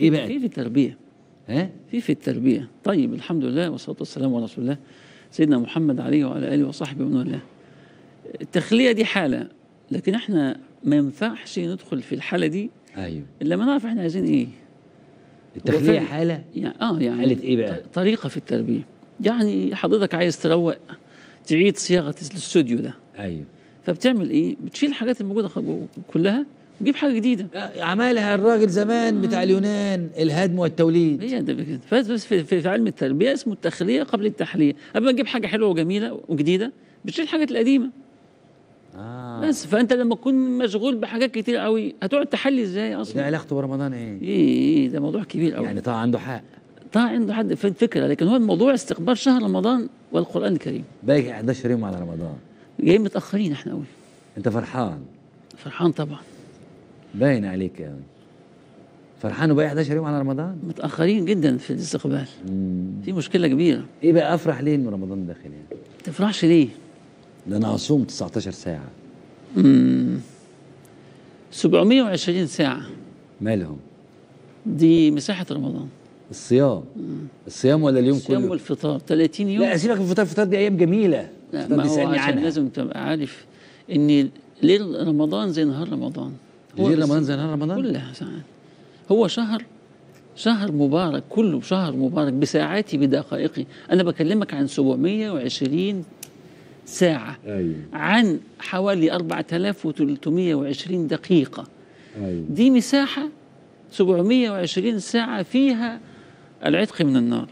ايه بقى؟ في في التربيه ها؟ في في التربيه طيب الحمد لله والصلاه والسلام على رسول الله سيدنا محمد عليه وعلى اله وصحبه ومن والاه التخليه دي حاله لكن احنا ما ينفعش ندخل في الحاله دي ايوه الا ما نعرف احنا عايزين ايه التخليه حاله يعني اه يعني حاله ايه بقى طريقه في التربيه يعني حضرتك عايز تروق تعيد صياغه الاستوديو ده ايوه فبتعمل ايه بتشيل الحاجات الموجوده كلها جيب حاجه جديده آه، عملها الراجل زمان بتاع اليونان الهدم والتوليد هي ده بس في, في علم التربيه اسمه التخليه قبل التحليه قبل ما تجيب حاجه حلوه وجميله وجديده بتشيل الحاجات القديمه آه. بس فانت لما تكون مشغول بحاجات كتير قوي هتقعد تحلي ازاي اصلا ده إيه، علاقته برمضان إيه؟, ايه ايه ده موضوع كبير قوي يعني طه عنده حق طه عنده حد في الفكره لكن هو الموضوع استقبال شهر رمضان والقران الكريم باقي 11 يوم على رمضان جايين متاخرين احنا قوي انت فرحان فرحان طبعا باين عليك يعني فرحان بقى 11 يوم على رمضان متاخرين جدا في الاستقبال مم. في مشكله كبيره ايه بقى افرح ليه انه رمضان داخل يعني ما تفرحش ليه ده انا هصوم 19 ساعه امم 720 ساعه مالهم دي مساحه رمضان الصيام مم. الصيام ولا اليوم الصيام كله الصيام والفطار 30 يوم لا سيبك من الفطار الفطار دي ايام جميله لا ما هو عشان لازم تبقى عارف ان ليل رمضان زي نهار رمضان ليله ما انزل رمضان كلها ساعات هو شهر شهر مبارك كله شهر مبارك بساعاتي بدقائقي انا بكلمك عن 720 ساعة أيوة. عن حوالي 4320 دقيقة أيوة. دي مساحة 720 ساعة فيها العتق من النار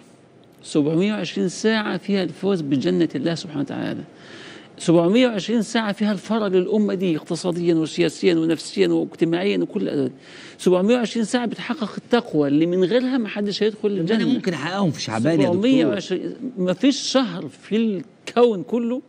720 ساعة فيها الفوز بجنة الله سبحانه وتعالى 720 ساعة فيها الفرع للأمة دي اقتصاديا وسياسيا ونفسيا واجتماعيا وكل أدوات 720 ساعة بتحقق التقوى اللي من غيرها ما حدش هيدخل يعني الجنة أنا ممكن أحققهم في شعبان يا دكتور ما فيش شهر في الكون كله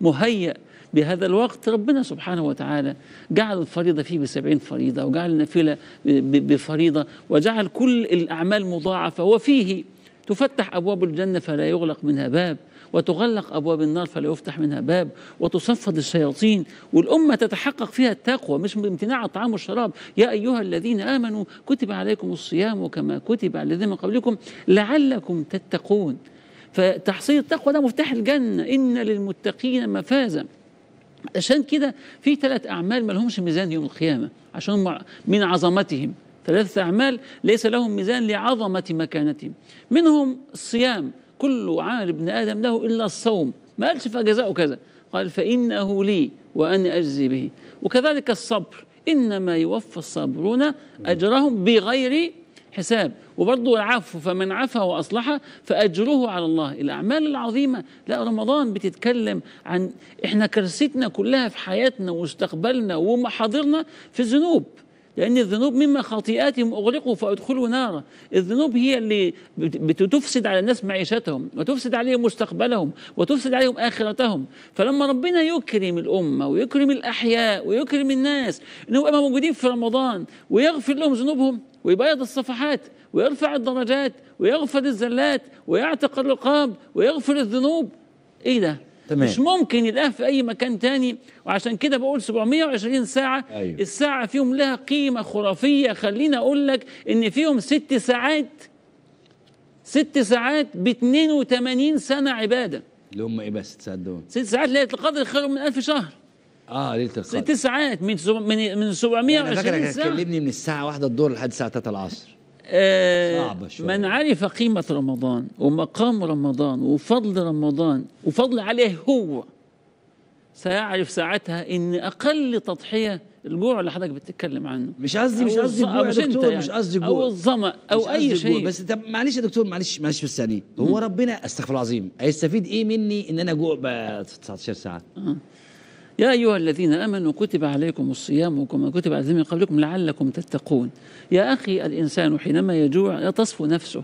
مهيأ بهذا الوقت ربنا سبحانه وتعالى جعل الفريضة فيه بسبعين فريضة وجعل النافلة بفريضة وجعل كل الأعمال مضاعفة وفيه تفتح أبواب الجنة فلا يغلق منها باب وتغلق أبواب النار فلا يفتح منها باب وتصفد الشياطين والأمة تتحقق فيها التقوى مش بامتناع الطعام والشراب يا أيها الذين آمنوا كتب عليكم الصيام كما كتب على الذين من قبلكم لعلكم تتقون فتحصيل التقوى ده مفتاح الجنة إن للمتقين مفازا عشان كده في ثلاث أعمال ما لهمش ميزان يوم القيامة عشان من عظمتهم ثلاثة أعمال ليس لهم ميزان لعظمة مكانتهم منهم الصيام كل عمل ابن آدم له إلا الصوم ما قالش فجزاء كذا قال فإنه لي وأنا أجزي به وكذلك الصبر إنما يوفى الصابرون أجرهم بغير حساب وبرضه العفو فمن عفا وأصلح فأجره على الله الأعمال العظيمة لا رمضان بتتكلم عن إحنا كرستنا كلها في حياتنا واستقبلنا ومحاضرنا في الذنوب لأن الذنوب مما خطيئاتهم أغرقوا فأدخلوا نارا الذنوب هي اللي بتفسد على الناس معيشتهم وتفسد عليهم مستقبلهم وتفسد عليهم آخرتهم فلما ربنا يكرم الأمة ويكرم الأحياء ويكرم الناس إنهم أما موجودين في رمضان ويغفر لهم ذنوبهم ويبيض الصفحات ويرفع الدرجات ويغفر الزلات ويعتق الرقاب ويغفر الذنوب إيه ده تمام. مش ممكن الان في اي مكان تاني وعشان كده بقول 720 ساعه أيوه. الساعه فيهم لها قيمه خرافيه خليني اقول لك ان فيهم ست ساعات ست ساعات ب 82 سنه عباده اللي هم ايه بس ساعات دول ست ساعات ليله القدر خير من ألف شهر اه ليله القدر ست ساعات من من من 720 ساعه انا فاكرك هتكلمني من الساعه 1 الظهر لحد الساعه 3 العصر آه، صعبة شوية. من عرف قيمة رمضان ومقام رمضان وفضل رمضان وفضل عليه هو سيعرف ساعتها ان اقل تضحيه الجوع اللي حضرتك بتتكلم عنه مش قصدي مش قصدي الجوع مش دكتور يعني مش قصدي الجوع او الظما او اي شيء بس طب معلش يا دكتور معلش معلش في الثانيه هو ربنا استغفر العظيم هيستفيد ايه مني ان انا جوع ب 19 ساعه أه. يا أيها الذين آمنوا كتب عليكم الصيام كما كتب على الذين قبلكم لعلكم تتقون يا أخي الإنسان حينما يجوع تصفو نفسه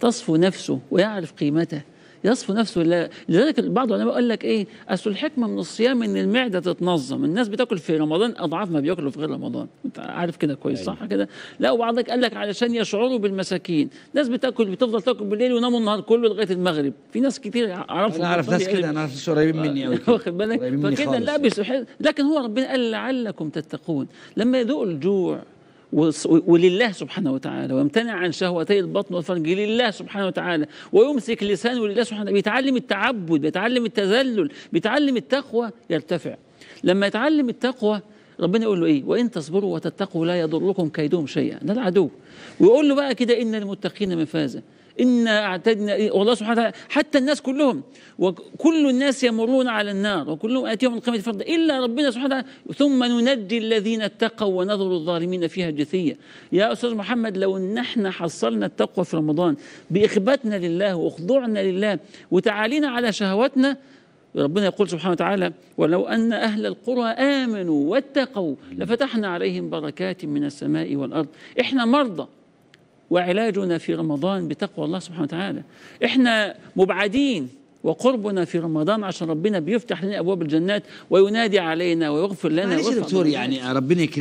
تصفو نفسه ويعرف قيمته يصفو نفسه لذلك بعض العلماء قال لك ايه اصل الحكمه من الصيام ان المعده تتنظم الناس بتاكل في رمضان اضعاف ما بياكلوا في غير رمضان انت عارف كده كويس أيوة. صح كده لا وبعضك قال لك علشان يشعروا بالمساكين ناس بتاكل بتفضل تاكل بالليل ويناموا النهار كله لغايه المغرب في ناس كتير اعرفهم انا اعرف ناس كده انا اعرف ناس قريبين مني واخد بالك فكده لا لكن هو ربنا قال لعلكم تتقون لما يذوق الجوع ولله سبحانه وتعالى ويمتنع عن شهوتي البطن والفرج لله سبحانه وتعالى ويمسك لسانه لله سبحانه وتعالى بيتعلم التعبد بيتعلم التذلل بيتعلم التقوى يرتفع لما يتعلم التقوى ربنا يقول له ايه وان تصبروا وتتقوا لا يضركم كيدهم شيئا ده العدو ويقول له بقى كده ان المتقين مفازه إنا أعتدنا إيه، والله سبحانه وتعالى حتى الناس كلهم وكل الناس يمرون على النار وكلهم آتيهم القيامة فرض إلا ربنا سبحانه وتعالى ثم ننجي الذين اتقوا ونظر الظالمين فيها جثية يا أستاذ محمد لو نحن حصلنا التقوى في رمضان بإخباتنا لله وخضوعنا لله وتعالينا على شهواتنا ربنا يقول سبحانه وتعالى ولو أن أهل القرى آمنوا واتقوا لفتحنا عليهم بركات من السماء والأرض إحنا مرضى وعلاجنا في رمضان بتقوى الله سبحانه وتعالى احنا مبعدين وقربنا في رمضان عشان ربنا بيفتح لنا ابواب الجنات وينادي علينا ويغفر لنا ويغفر دكتور يعني ربنا يكرم